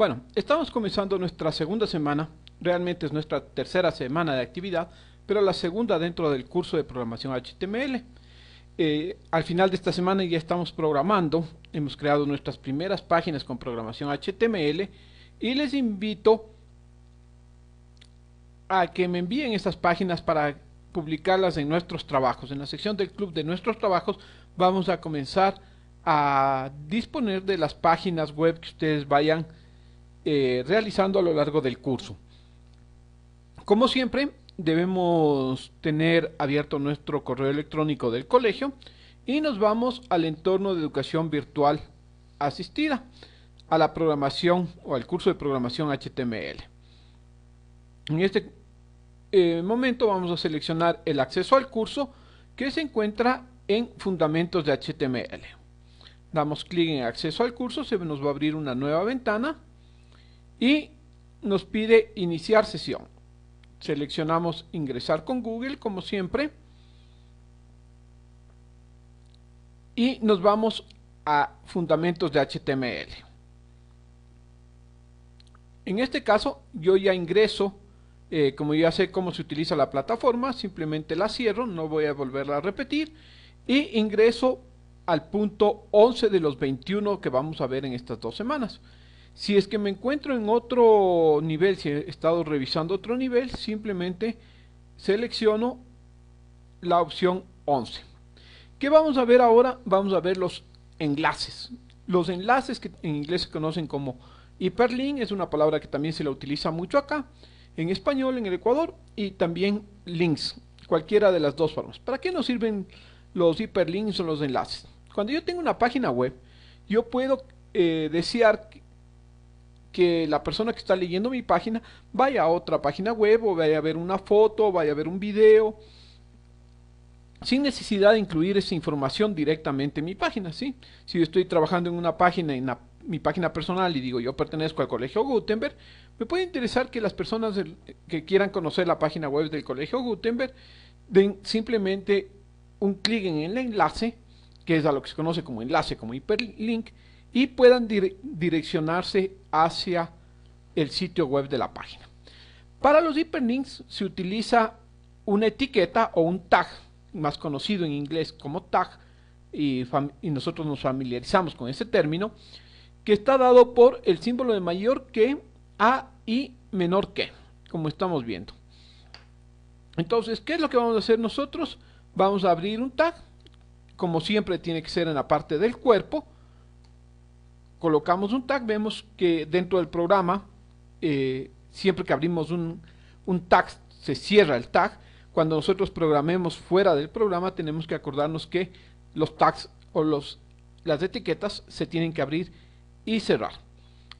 Bueno, estamos comenzando nuestra segunda semana, realmente es nuestra tercera semana de actividad, pero la segunda dentro del curso de programación HTML. Eh, al final de esta semana ya estamos programando, hemos creado nuestras primeras páginas con programación HTML y les invito a que me envíen estas páginas para publicarlas en nuestros trabajos. En la sección del club de nuestros trabajos vamos a comenzar a disponer de las páginas web que ustedes vayan eh, realizando a lo largo del curso. Como siempre, debemos tener abierto nuestro correo electrónico del colegio y nos vamos al entorno de educación virtual asistida, a la programación o al curso de programación HTML. En este eh, momento vamos a seleccionar el acceso al curso que se encuentra en Fundamentos de HTML. Damos clic en Acceso al curso, se nos va a abrir una nueva ventana y nos pide iniciar sesión. Seleccionamos ingresar con Google como siempre y nos vamos a fundamentos de HTML. En este caso yo ya ingreso, eh, como ya sé cómo se utiliza la plataforma, simplemente la cierro, no voy a volverla a repetir y ingreso al punto 11 de los 21 que vamos a ver en estas dos semanas. Si es que me encuentro en otro nivel, si he estado revisando otro nivel, simplemente selecciono la opción 11. ¿Qué vamos a ver ahora? Vamos a ver los enlaces. Los enlaces que en inglés se conocen como hiperlink, es una palabra que también se la utiliza mucho acá, en español, en el Ecuador, y también links, cualquiera de las dos formas. ¿Para qué nos sirven los hiperlinks o los enlaces? Cuando yo tengo una página web, yo puedo eh, desear que la persona que está leyendo mi página vaya a otra página web o vaya a ver una foto, vaya a ver un video, sin necesidad de incluir esa información directamente en mi página, ¿sí? Si yo estoy trabajando en una página, en mi página personal y digo yo pertenezco al Colegio Gutenberg, me puede interesar que las personas que quieran conocer la página web del Colegio Gutenberg den simplemente un clic en el enlace, que es a lo que se conoce como enlace, como hiperlink, y puedan direccionarse hacia el sitio web de la página. Para los links se utiliza una etiqueta o un tag, más conocido en inglés como tag, y, y nosotros nos familiarizamos con ese término, que está dado por el símbolo de mayor que a y menor que, como estamos viendo. Entonces, ¿qué es lo que vamos a hacer nosotros? Vamos a abrir un tag, como siempre tiene que ser en la parte del cuerpo, colocamos un tag, vemos que dentro del programa, eh, siempre que abrimos un, tag, se cierra el tag. Cuando nosotros programemos fuera del programa, tenemos que acordarnos que los tags o los, las etiquetas se tienen que abrir y cerrar.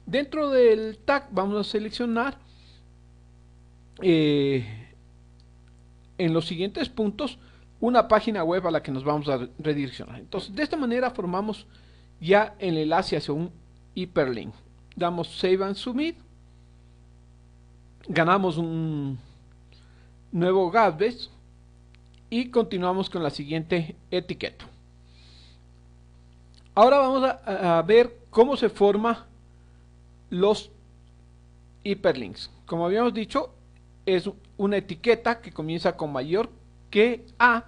Dentro del tag vamos a seleccionar eh, en los siguientes puntos una página web a la que nos vamos a redireccionar. Entonces, de esta manera formamos ya el enlace hacia un hiperlink. Damos Save and Submit. Ganamos un nuevo Gatsby y continuamos con la siguiente etiqueta. Ahora vamos a, a ver cómo se forman los hiperlinks. Como habíamos dicho, es una etiqueta que comienza con mayor que A,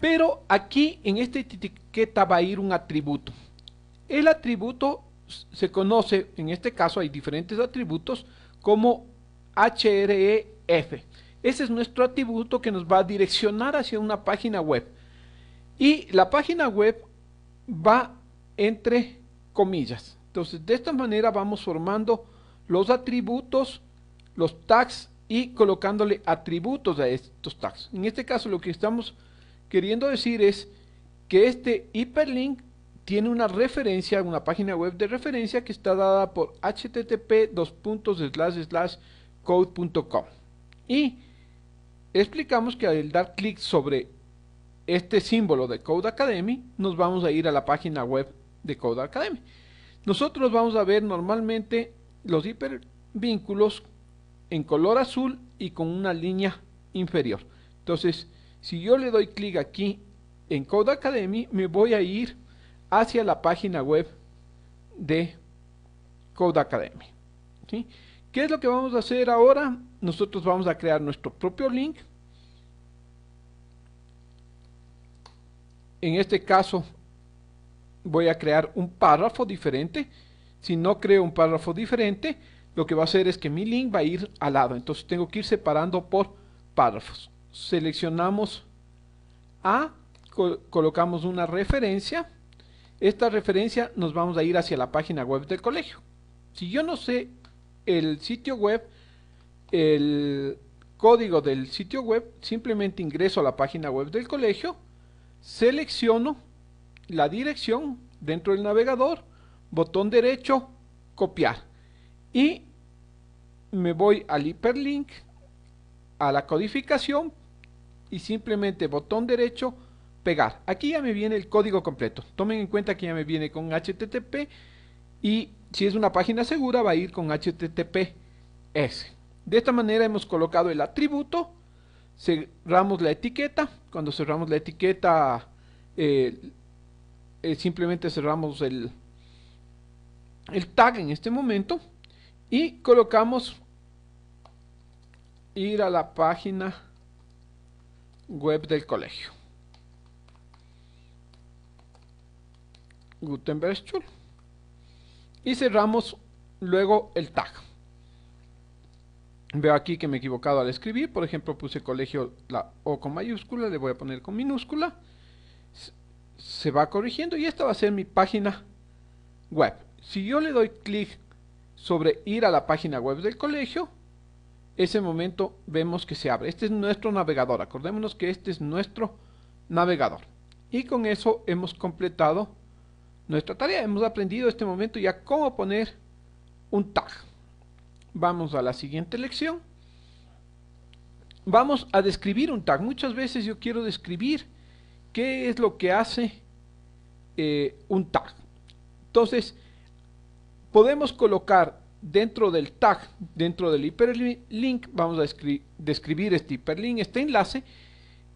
pero aquí en esta etiqueta va a ir un atributo. El atributo se conoce, en este caso hay diferentes atributos, como HREF. Ese es nuestro atributo que nos va a direccionar hacia una página web. Y la página web va entre comillas. Entonces, de esta manera vamos formando los atributos, los tags y colocándole atributos a estos tags. En este caso, lo que estamos queriendo decir es que este hiperlink tiene una referencia, una página web de referencia que está dada por http code.com. Y explicamos que al dar clic sobre este símbolo de Code Academy, nos vamos a ir a la página web de Code Academy. Nosotros vamos a ver normalmente los hipervínculos en color azul y con una línea inferior. Entonces, si yo le doy clic aquí en Code Academy, me voy a ir hacia la página web de Code Academy. ¿Qué es lo que vamos a hacer ahora? Nosotros vamos a crear nuestro propio link. En este caso voy a crear un párrafo diferente. Si no creo un párrafo diferente, lo que va a hacer es que mi link va a ir al lado. Entonces tengo que ir separando por párrafos. Seleccionamos A, colocamos una referencia esta referencia nos vamos a ir hacia la página web del colegio. Si yo no sé el sitio web, el código del sitio web, simplemente ingreso a la página web del colegio, selecciono la dirección dentro del navegador, botón derecho, copiar. Y me voy al hiperlink, a la codificación y simplemente botón derecho, pegar. Aquí ya me viene el código completo. Tomen en cuenta que ya me viene con HTTP y si es una página segura va a ir con HTTPS. De esta manera hemos colocado el atributo, cerramos la etiqueta. Cuando cerramos la etiqueta eh, eh, simplemente cerramos el, el tag en este momento y colocamos ir a la página web del colegio. Gutenberg School Y cerramos luego el tag. Veo aquí que me he equivocado al escribir. Por ejemplo, puse colegio la O con mayúscula, le voy a poner con minúscula. Se va corrigiendo y esta va a ser mi página web. Si yo le doy clic sobre ir a la página web del colegio, ese momento vemos que se abre. Este es nuestro navegador. Acordémonos que este es nuestro navegador. Y con eso hemos completado nuestra tarea. Hemos aprendido este momento ya cómo poner un tag. Vamos a la siguiente lección. Vamos a describir un tag. Muchas veces yo quiero describir qué es lo que hace eh, un tag. Entonces, podemos colocar dentro del tag, dentro del hiperlink, vamos a describir este hiperlink, este enlace,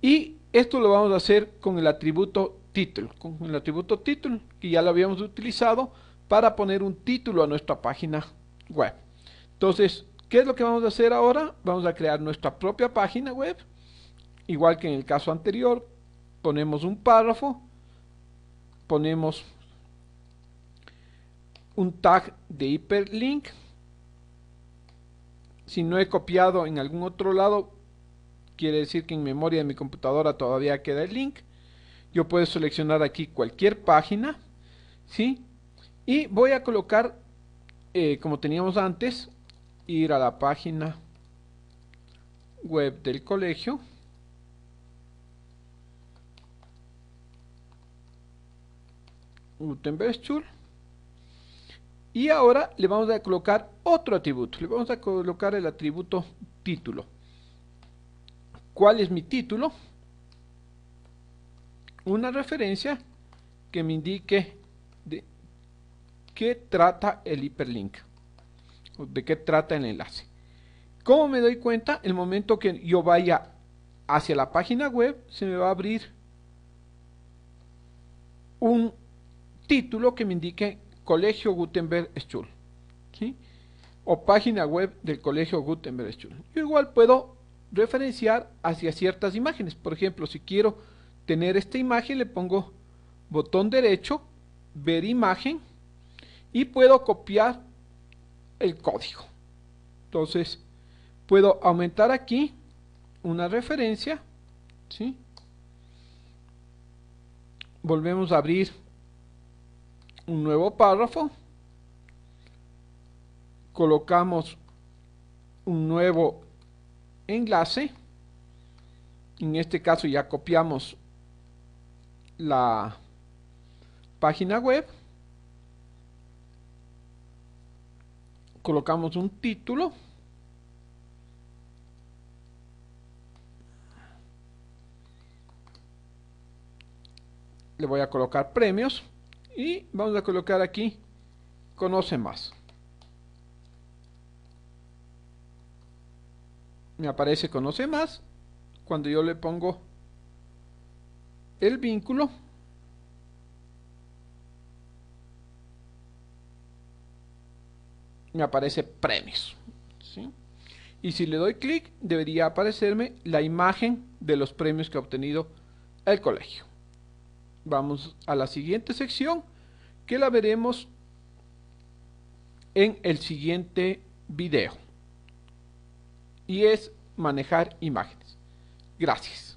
y esto lo vamos a hacer con el atributo título, con el atributo título, que ya lo habíamos utilizado para poner un título a nuestra página web. Entonces, ¿qué es lo que vamos a hacer ahora? Vamos a crear nuestra propia página web, igual que en el caso anterior, ponemos un párrafo, ponemos un tag de hiperlink, si no he copiado en algún otro lado, quiere decir que en memoria de mi computadora todavía queda el link, yo puedo seleccionar aquí cualquier página, ¿sí? Y voy a colocar, eh, como teníamos antes, ir a la página web del colegio. ...Utenbestul... Y ahora le vamos a colocar otro atributo. Le vamos a colocar el atributo título. ¿Cuál es mi título? una referencia que me indique de qué trata el hiperlink, de qué trata el enlace. ¿Cómo me doy cuenta? El momento que yo vaya hacia la página web, se me va a abrir un título que me indique Colegio Gutenberg school O página web del Colegio Gutenberg Schul. Yo igual puedo referenciar hacia ciertas imágenes. Por ejemplo, si quiero tener esta imagen le pongo botón derecho, ver imagen y puedo copiar el código. Entonces puedo aumentar aquí una referencia. ¿sí? Volvemos a abrir un nuevo párrafo. Colocamos un nuevo enlace. En este caso ya copiamos la página web, colocamos un título, le voy a colocar premios y vamos a colocar aquí conoce más me aparece conoce más cuando yo le pongo el vínculo me aparece premios. Y si le doy clic, debería aparecerme la imagen de los premios que ha obtenido el colegio. Vamos a la siguiente sección, que la veremos en el siguiente video. Y es manejar imágenes. Gracias.